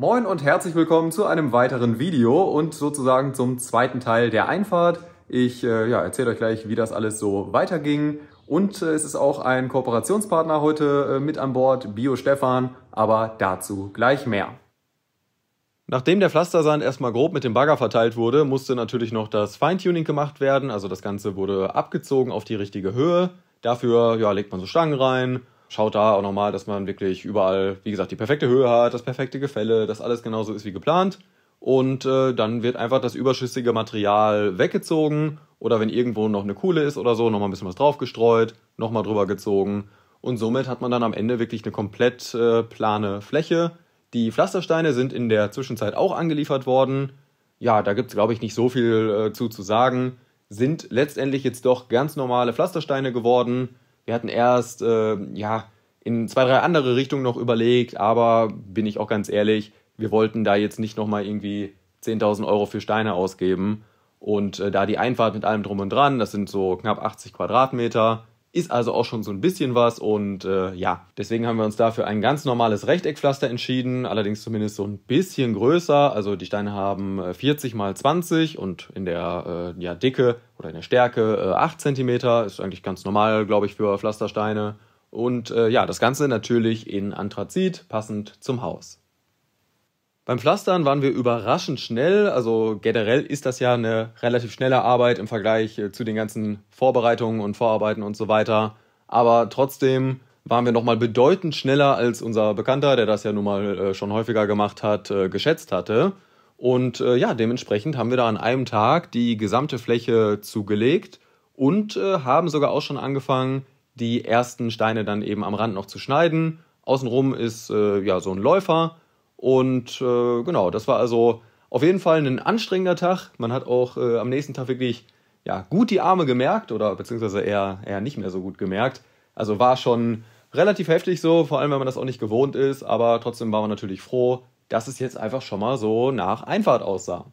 Moin und herzlich willkommen zu einem weiteren Video und sozusagen zum zweiten Teil der Einfahrt. Ich äh, ja, erzähle euch gleich, wie das alles so weiterging. Und äh, es ist auch ein Kooperationspartner heute äh, mit an Bord, Bio Stefan, aber dazu gleich mehr. Nachdem der Pflastersand erstmal grob mit dem Bagger verteilt wurde, musste natürlich noch das Feintuning gemacht werden. Also das Ganze wurde abgezogen auf die richtige Höhe. Dafür ja, legt man so Stangen rein, schaut da auch nochmal, dass man wirklich überall, wie gesagt, die perfekte Höhe hat, das perfekte Gefälle, dass alles genauso ist wie geplant. Und äh, dann wird einfach das überschüssige Material weggezogen oder wenn irgendwo noch eine Kuhle ist oder so, nochmal ein bisschen was draufgestreut, nochmal drüber gezogen. Und somit hat man dann am Ende wirklich eine komplett äh, plane Fläche. Die Pflastersteine sind in der Zwischenzeit auch angeliefert worden. Ja, da gibt es, glaube ich, nicht so viel äh, zu zu sagen. Sind letztendlich jetzt doch ganz normale Pflastersteine geworden wir hatten erst, äh, ja, in zwei, drei andere Richtungen noch überlegt, aber bin ich auch ganz ehrlich, wir wollten da jetzt nicht nochmal irgendwie 10.000 Euro für Steine ausgeben. Und äh, da die Einfahrt mit allem drum und dran, das sind so knapp 80 Quadratmeter, ist also auch schon so ein bisschen was und äh, ja, deswegen haben wir uns dafür ein ganz normales Rechteckpflaster entschieden, allerdings zumindest so ein bisschen größer. Also die Steine haben 40 äh, mal 20 und in der äh, ja, Dicke oder in der Stärke äh, 8 cm. Ist eigentlich ganz normal, glaube ich, für Pflastersteine. Und äh, ja, das Ganze natürlich in Anthrazit, passend zum Haus. Beim Pflastern waren wir überraschend schnell. Also generell ist das ja eine relativ schnelle Arbeit im Vergleich äh, zu den ganzen Vorbereitungen und Vorarbeiten und so weiter. Aber trotzdem waren wir nochmal bedeutend schneller als unser Bekannter, der das ja nun mal äh, schon häufiger gemacht hat, äh, geschätzt hatte. Und ja, dementsprechend haben wir da an einem Tag die gesamte Fläche zugelegt und haben sogar auch schon angefangen, die ersten Steine dann eben am Rand noch zu schneiden. Außenrum ist ja so ein Läufer und äh, genau, das war also auf jeden Fall ein anstrengender Tag. Man hat auch äh, am nächsten Tag wirklich ja, gut die Arme gemerkt oder beziehungsweise eher, eher nicht mehr so gut gemerkt. Also war schon relativ heftig so, vor allem wenn man das auch nicht gewohnt ist, aber trotzdem war man natürlich froh, dass es jetzt einfach schon mal so nach Einfahrt aussah.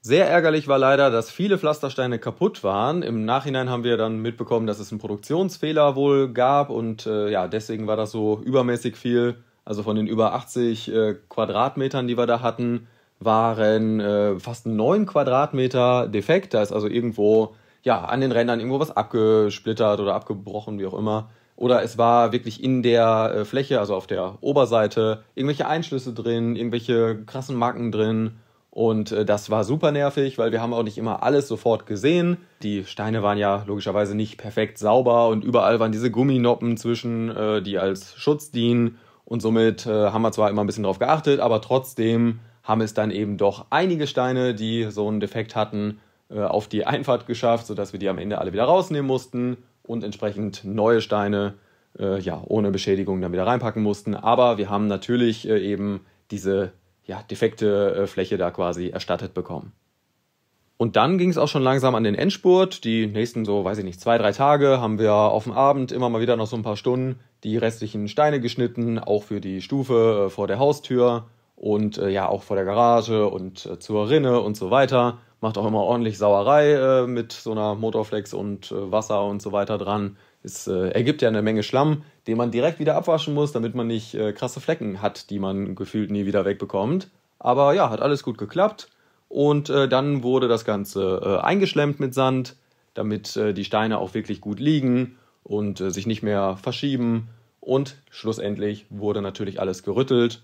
Sehr ärgerlich war leider, dass viele Pflastersteine kaputt waren. Im Nachhinein haben wir dann mitbekommen, dass es einen Produktionsfehler wohl gab und äh, ja, deswegen war das so übermäßig viel also von den über 80 äh, Quadratmetern, die wir da hatten, waren äh, fast 9 Quadratmeter defekt. Da ist also irgendwo ja, an den Rändern irgendwo was abgesplittert oder abgebrochen, wie auch immer. Oder es war wirklich in der äh, Fläche, also auf der Oberseite, irgendwelche Einschlüsse drin, irgendwelche krassen Marken drin. Und äh, das war super nervig, weil wir haben auch nicht immer alles sofort gesehen. Die Steine waren ja logischerweise nicht perfekt sauber und überall waren diese Gumminoppen zwischen, äh, die als Schutz dienen. Und somit äh, haben wir zwar immer ein bisschen drauf geachtet, aber trotzdem haben es dann eben doch einige Steine, die so einen Defekt hatten, äh, auf die Einfahrt geschafft, sodass wir die am Ende alle wieder rausnehmen mussten und entsprechend neue Steine äh, ja, ohne Beschädigung dann wieder reinpacken mussten. Aber wir haben natürlich äh, eben diese ja, defekte äh, Fläche da quasi erstattet bekommen. Und dann ging es auch schon langsam an den Endspurt. Die nächsten, so weiß ich nicht, zwei, drei Tage haben wir auf dem Abend immer mal wieder noch so ein paar Stunden die restlichen Steine geschnitten, auch für die Stufe äh, vor der Haustür und äh, ja auch vor der Garage und äh, zur Rinne und so weiter. Macht auch immer ordentlich Sauerei äh, mit so einer Motorflex und äh, Wasser und so weiter dran. Es äh, ergibt ja eine Menge Schlamm, den man direkt wieder abwaschen muss, damit man nicht krasse Flecken hat, die man gefühlt nie wieder wegbekommt. Aber ja, hat alles gut geklappt. Und äh, dann wurde das Ganze äh, eingeschlemmt mit Sand, damit äh, die Steine auch wirklich gut liegen und äh, sich nicht mehr verschieben. Und schlussendlich wurde natürlich alles gerüttelt.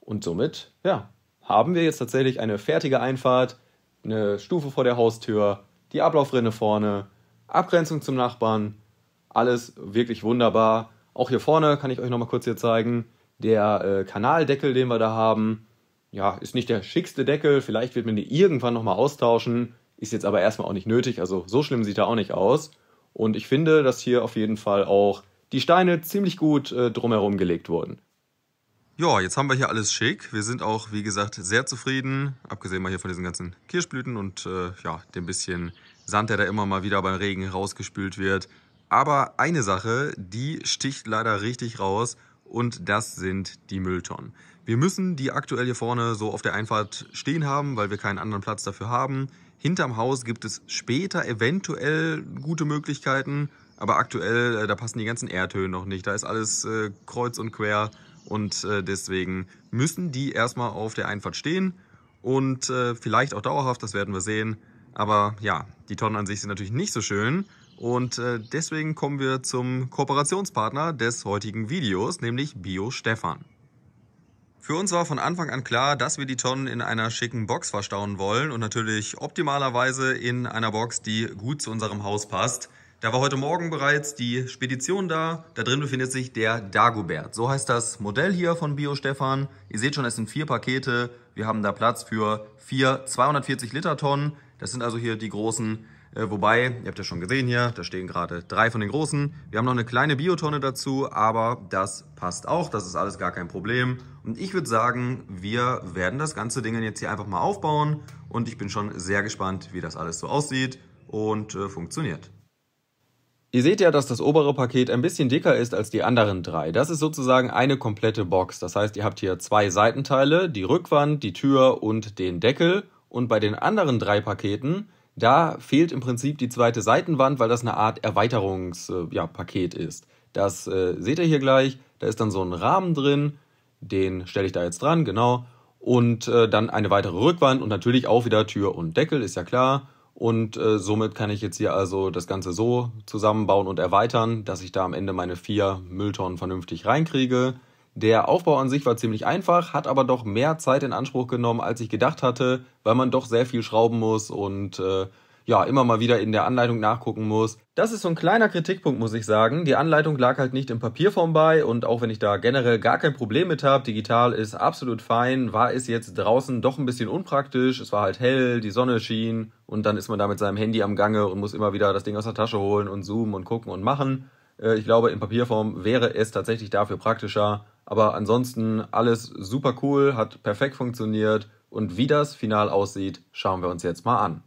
Und somit, ja, haben wir jetzt tatsächlich eine fertige Einfahrt, eine Stufe vor der Haustür, die Ablaufrinne vorne, Abgrenzung zum Nachbarn. Alles wirklich wunderbar. Auch hier vorne kann ich euch nochmal kurz hier zeigen. Der äh, Kanaldeckel, den wir da haben, ja, ist nicht der schickste Deckel. Vielleicht wird man den irgendwann nochmal austauschen. Ist jetzt aber erstmal auch nicht nötig. Also so schlimm sieht er auch nicht aus. Und ich finde, dass hier auf jeden Fall auch die Steine ziemlich gut äh, drumherum gelegt wurden. Ja, jetzt haben wir hier alles schick. Wir sind auch, wie gesagt, sehr zufrieden. Abgesehen mal hier von diesen ganzen Kirschblüten und äh, ja, dem bisschen Sand, der da immer mal wieder beim Regen rausgespült wird. Aber eine Sache, die sticht leider richtig raus und das sind die Mülltonnen. Wir müssen die aktuell hier vorne so auf der Einfahrt stehen haben, weil wir keinen anderen Platz dafür haben. Hinterm Haus gibt es später eventuell gute Möglichkeiten, aber aktuell, äh, da passen die ganzen Erdhöhen noch nicht. Da ist alles äh, kreuz und quer und äh, deswegen müssen die erstmal auf der Einfahrt stehen und äh, vielleicht auch dauerhaft, das werden wir sehen. Aber ja, die Tonnen an sich sind natürlich nicht so schön und äh, deswegen kommen wir zum Kooperationspartner des heutigen Videos, nämlich Bio Stefan. Für uns war von Anfang an klar, dass wir die Tonnen in einer schicken Box verstauen wollen und natürlich optimalerweise in einer Box, die gut zu unserem Haus passt. Da war heute Morgen bereits die Spedition da. Da drin befindet sich der Dagobert. So heißt das Modell hier von Bio Stefan. Ihr seht schon, es sind vier Pakete. Wir haben da Platz für vier 240 Liter Tonnen. Das sind also hier die großen äh, wobei, ihr habt ja schon gesehen hier, da stehen gerade drei von den großen. Wir haben noch eine kleine Biotonne dazu, aber das passt auch. Das ist alles gar kein Problem. Und ich würde sagen, wir werden das ganze Ding jetzt hier einfach mal aufbauen. Und ich bin schon sehr gespannt, wie das alles so aussieht und äh, funktioniert. Ihr seht ja, dass das obere Paket ein bisschen dicker ist als die anderen drei. Das ist sozusagen eine komplette Box. Das heißt, ihr habt hier zwei Seitenteile, die Rückwand, die Tür und den Deckel. Und bei den anderen drei Paketen da fehlt im Prinzip die zweite Seitenwand, weil das eine Art Erweiterungspaket äh, ja, ist. Das äh, seht ihr hier gleich. Da ist dann so ein Rahmen drin. Den stelle ich da jetzt dran, genau. Und äh, dann eine weitere Rückwand und natürlich auch wieder Tür und Deckel, ist ja klar. Und äh, somit kann ich jetzt hier also das Ganze so zusammenbauen und erweitern, dass ich da am Ende meine vier Mülltonnen vernünftig reinkriege. Der Aufbau an sich war ziemlich einfach, hat aber doch mehr Zeit in Anspruch genommen, als ich gedacht hatte, weil man doch sehr viel schrauben muss und äh, ja, immer mal wieder in der Anleitung nachgucken muss. Das ist so ein kleiner Kritikpunkt, muss ich sagen. Die Anleitung lag halt nicht in Papierform bei und auch wenn ich da generell gar kein Problem mit habe, digital ist absolut fein, war es jetzt draußen doch ein bisschen unpraktisch. Es war halt hell, die Sonne schien und dann ist man da mit seinem Handy am Gange und muss immer wieder das Ding aus der Tasche holen und zoomen und gucken und machen. Äh, ich glaube, in Papierform wäre es tatsächlich dafür praktischer aber ansonsten alles super cool, hat perfekt funktioniert und wie das final aussieht, schauen wir uns jetzt mal an.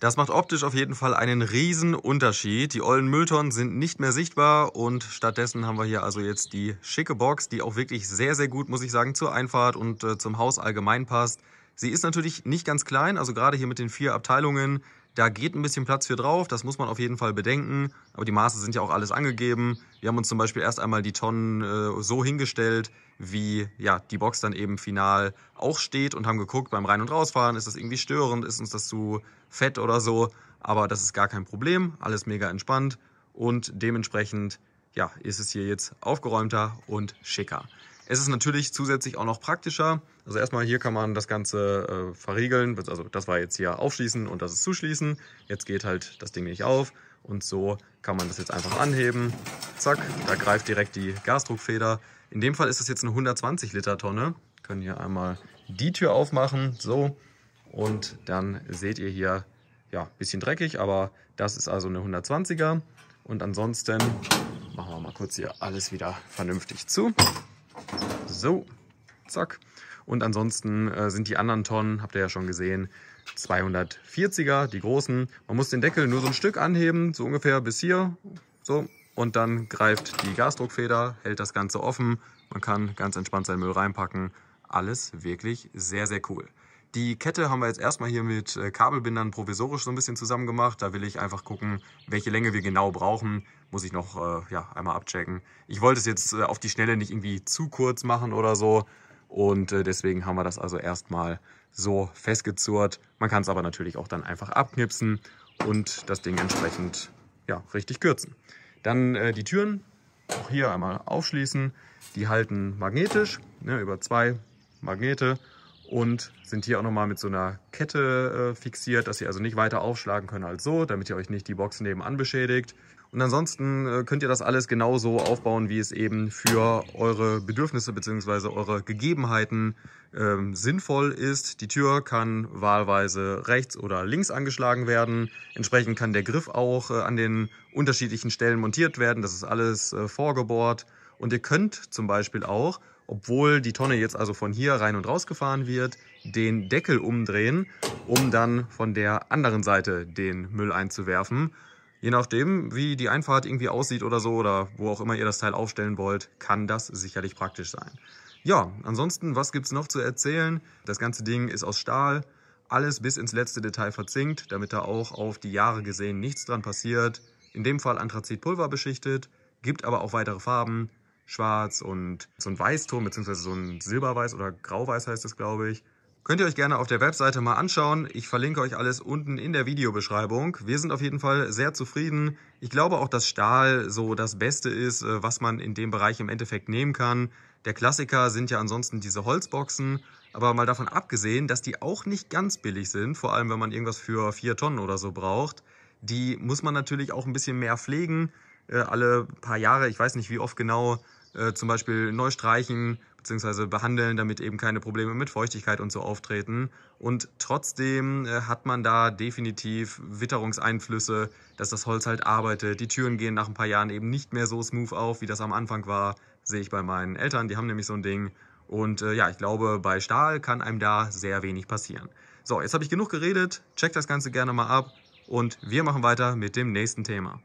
Das macht optisch auf jeden Fall einen riesen Unterschied. Die ollen Mülltonnen sind nicht mehr sichtbar und stattdessen haben wir hier also jetzt die schicke Box, die auch wirklich sehr, sehr gut, muss ich sagen, zur Einfahrt und äh, zum Haus allgemein passt. Sie ist natürlich nicht ganz klein, also gerade hier mit den vier Abteilungen da geht ein bisschen Platz für drauf, das muss man auf jeden Fall bedenken. Aber die Maße sind ja auch alles angegeben. Wir haben uns zum Beispiel erst einmal die Tonnen äh, so hingestellt, wie ja, die Box dann eben final auch steht und haben geguckt, beim Rein- und Rausfahren ist das irgendwie störend, ist uns das zu fett oder so. Aber das ist gar kein Problem, alles mega entspannt und dementsprechend ja, ist es hier jetzt aufgeräumter und schicker. Es ist natürlich zusätzlich auch noch praktischer. Also erstmal hier kann man das Ganze äh, verriegeln. Also das war jetzt hier aufschließen und das ist zuschließen. Jetzt geht halt das Ding nicht auf. Und so kann man das jetzt einfach anheben. Zack, da greift direkt die Gasdruckfeder. In dem Fall ist das jetzt eine 120 Liter Tonne. können hier einmal die Tür aufmachen. So. Und dann seht ihr hier, ja, ein bisschen dreckig, aber das ist also eine 120er. Und ansonsten machen wir mal kurz hier alles wieder vernünftig zu. So, zack. Und ansonsten äh, sind die anderen Tonnen, habt ihr ja schon gesehen, 240er, die großen. Man muss den Deckel nur so ein Stück anheben, so ungefähr bis hier. So. Und dann greift die Gasdruckfeder, hält das Ganze offen. Man kann ganz entspannt seinen Müll reinpacken. Alles wirklich sehr, sehr cool. Die Kette haben wir jetzt erstmal hier mit äh, Kabelbindern provisorisch so ein bisschen zusammen gemacht. Da will ich einfach gucken, welche Länge wir genau brauchen. Muss ich noch äh, ja, einmal abchecken. Ich wollte es jetzt äh, auf die Schnelle nicht irgendwie zu kurz machen oder so. Und äh, deswegen haben wir das also erstmal so festgezurrt. Man kann es aber natürlich auch dann einfach abknipsen und das Ding entsprechend ja, richtig kürzen. Dann äh, die Türen auch hier einmal aufschließen. Die halten magnetisch ne, über zwei Magnete und sind hier auch nochmal mit so einer Kette äh, fixiert, dass ihr also nicht weiter aufschlagen könnt als so, damit ihr euch nicht die Box nebenan beschädigt. Und ansonsten äh, könnt ihr das alles genauso aufbauen, wie es eben für eure Bedürfnisse bzw. eure Gegebenheiten ähm, sinnvoll ist. Die Tür kann wahlweise rechts oder links angeschlagen werden. Entsprechend kann der Griff auch äh, an den unterschiedlichen Stellen montiert werden. Das ist alles äh, vorgebohrt. Und ihr könnt zum Beispiel auch obwohl die Tonne jetzt also von hier rein und raus gefahren wird, den Deckel umdrehen, um dann von der anderen Seite den Müll einzuwerfen. Je nachdem, wie die Einfahrt irgendwie aussieht oder so oder wo auch immer ihr das Teil aufstellen wollt, kann das sicherlich praktisch sein. Ja, ansonsten, was gibt es noch zu erzählen? Das ganze Ding ist aus Stahl, alles bis ins letzte Detail verzinkt, damit da auch auf die Jahre gesehen nichts dran passiert. In dem Fall Anthrazitpulver beschichtet, gibt aber auch weitere Farben, Schwarz und so ein Weißton, beziehungsweise so ein Silberweiß oder Grauweiß heißt es, glaube ich. Könnt ihr euch gerne auf der Webseite mal anschauen. Ich verlinke euch alles unten in der Videobeschreibung. Wir sind auf jeden Fall sehr zufrieden. Ich glaube auch, dass Stahl so das Beste ist, äh, was man in dem Bereich im Endeffekt nehmen kann. Der Klassiker sind ja ansonsten diese Holzboxen. Aber mal davon abgesehen, dass die auch nicht ganz billig sind, vor allem wenn man irgendwas für vier Tonnen oder so braucht. Die muss man natürlich auch ein bisschen mehr pflegen. Äh, alle paar Jahre, ich weiß nicht wie oft genau, äh, zum Beispiel neu streichen bzw. behandeln, damit eben keine Probleme mit Feuchtigkeit und so auftreten. Und trotzdem äh, hat man da definitiv Witterungseinflüsse, dass das Holz halt arbeitet. Die Türen gehen nach ein paar Jahren eben nicht mehr so smooth auf, wie das am Anfang war. Sehe ich bei meinen Eltern, die haben nämlich so ein Ding. Und ja, ich glaube, bei Stahl kann einem da sehr wenig passieren. So, jetzt habe ich genug geredet. Checkt das Ganze gerne mal ab. Und wir machen weiter mit dem nächsten Thema.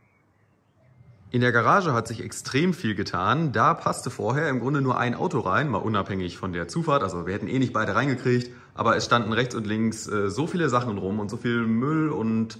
In der Garage hat sich extrem viel getan. Da passte vorher im Grunde nur ein Auto rein, mal unabhängig von der Zufahrt. Also wir hätten eh nicht beide reingekriegt, aber es standen rechts und links äh, so viele Sachen rum und so viel Müll und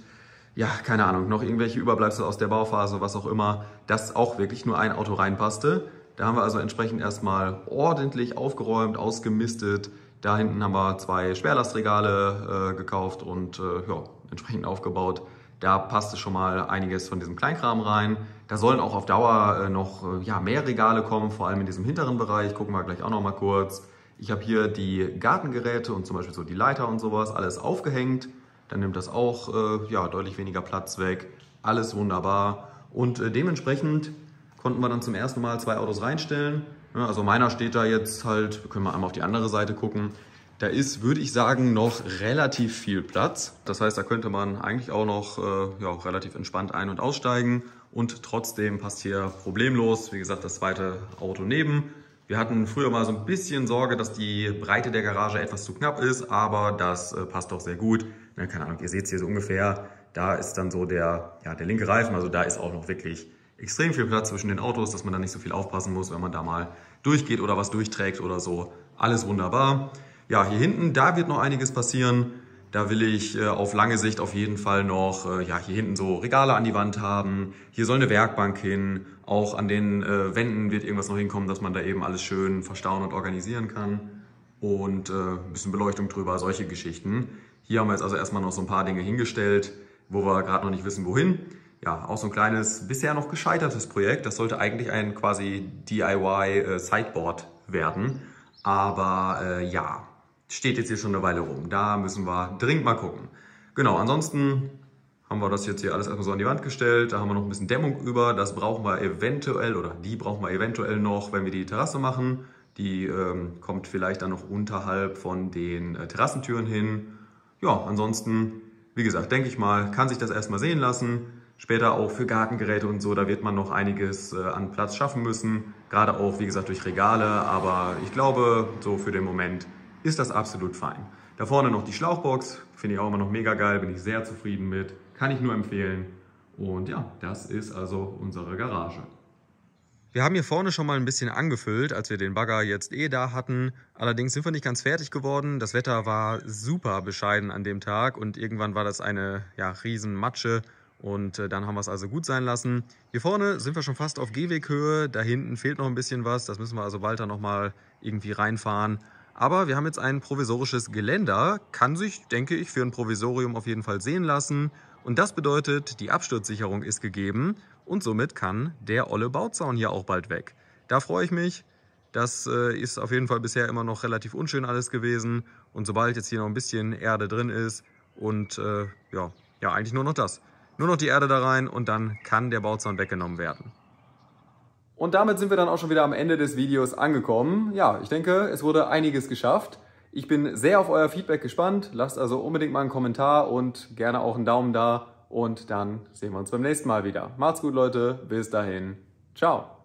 ja, keine Ahnung, noch irgendwelche Überbleibsel aus der Bauphase, was auch immer, dass auch wirklich nur ein Auto reinpasste. Da haben wir also entsprechend erstmal ordentlich aufgeräumt, ausgemistet. Da hinten haben wir zwei Schwerlastregale äh, gekauft und äh, ja, entsprechend aufgebaut. Da passte schon mal einiges von diesem Kleinkram rein. Da sollen auch auf Dauer äh, noch äh, ja, mehr Regale kommen, vor allem in diesem hinteren Bereich. Gucken wir gleich auch noch mal kurz. Ich habe hier die Gartengeräte und zum Beispiel so die Leiter und sowas, alles aufgehängt. Dann nimmt das auch äh, ja, deutlich weniger Platz weg. Alles wunderbar. Und äh, dementsprechend konnten wir dann zum ersten Mal zwei Autos reinstellen. Ja, also meiner steht da jetzt halt, können wir einmal auf die andere Seite gucken. Da ist, würde ich sagen, noch relativ viel Platz. Das heißt, da könnte man eigentlich auch noch äh, ja, relativ entspannt ein- und aussteigen und trotzdem passt hier problemlos, wie gesagt, das zweite Auto neben. Wir hatten früher mal so ein bisschen Sorge, dass die Breite der Garage etwas zu knapp ist, aber das äh, passt doch sehr gut. Ne, keine Ahnung, ihr seht es hier so ungefähr, da ist dann so der, ja, der linke Reifen, also da ist auch noch wirklich extrem viel Platz zwischen den Autos, dass man da nicht so viel aufpassen muss, wenn man da mal durchgeht oder was durchträgt oder so. Alles wunderbar. Ja, hier hinten, da wird noch einiges passieren. Da will ich äh, auf lange Sicht auf jeden Fall noch äh, ja, hier hinten so Regale an die Wand haben. Hier soll eine Werkbank hin. Auch an den äh, Wänden wird irgendwas noch hinkommen, dass man da eben alles schön verstauen und organisieren kann. Und äh, ein bisschen Beleuchtung drüber, solche Geschichten. Hier haben wir jetzt also erstmal noch so ein paar Dinge hingestellt, wo wir gerade noch nicht wissen, wohin. Ja, auch so ein kleines, bisher noch gescheitertes Projekt. Das sollte eigentlich ein quasi DIY-Sideboard werden. Aber äh, ja, steht jetzt hier schon eine Weile rum. Da müssen wir dringend mal gucken. Genau, ansonsten haben wir das jetzt hier alles erstmal so an die Wand gestellt. Da haben wir noch ein bisschen Dämmung über. Das brauchen wir eventuell oder die brauchen wir eventuell noch, wenn wir die Terrasse machen. Die ähm, kommt vielleicht dann noch unterhalb von den äh, Terrassentüren hin. Ja, ansonsten, wie gesagt, denke ich mal, kann sich das erstmal sehen lassen. Später auch für Gartengeräte und so, da wird man noch einiges äh, an Platz schaffen müssen. Gerade auch, wie gesagt, durch Regale. Aber ich glaube, so für den Moment ist das absolut fein. Da vorne noch die Schlauchbox, finde ich auch immer noch mega geil, bin ich sehr zufrieden mit, kann ich nur empfehlen. Und ja, das ist also unsere Garage. Wir haben hier vorne schon mal ein bisschen angefüllt, als wir den Bagger jetzt eh da hatten. Allerdings sind wir nicht ganz fertig geworden. Das Wetter war super bescheiden an dem Tag und irgendwann war das eine ja, riesen Matsche. Und äh, dann haben wir es also gut sein lassen. Hier vorne sind wir schon fast auf Gehweghöhe. Da hinten fehlt noch ein bisschen was. Das müssen wir also bald dann nochmal irgendwie reinfahren. Aber wir haben jetzt ein provisorisches Geländer, kann sich, denke ich, für ein Provisorium auf jeden Fall sehen lassen. Und das bedeutet, die Absturzsicherung ist gegeben und somit kann der olle Bauzaun hier auch bald weg. Da freue ich mich. Das äh, ist auf jeden Fall bisher immer noch relativ unschön alles gewesen. Und sobald jetzt hier noch ein bisschen Erde drin ist und äh, ja, ja, eigentlich nur noch das. Nur noch die Erde da rein und dann kann der Bauzaun weggenommen werden. Und damit sind wir dann auch schon wieder am Ende des Videos angekommen. Ja, ich denke, es wurde einiges geschafft. Ich bin sehr auf euer Feedback gespannt. Lasst also unbedingt mal einen Kommentar und gerne auch einen Daumen da. Und dann sehen wir uns beim nächsten Mal wieder. Macht's gut, Leute. Bis dahin. Ciao.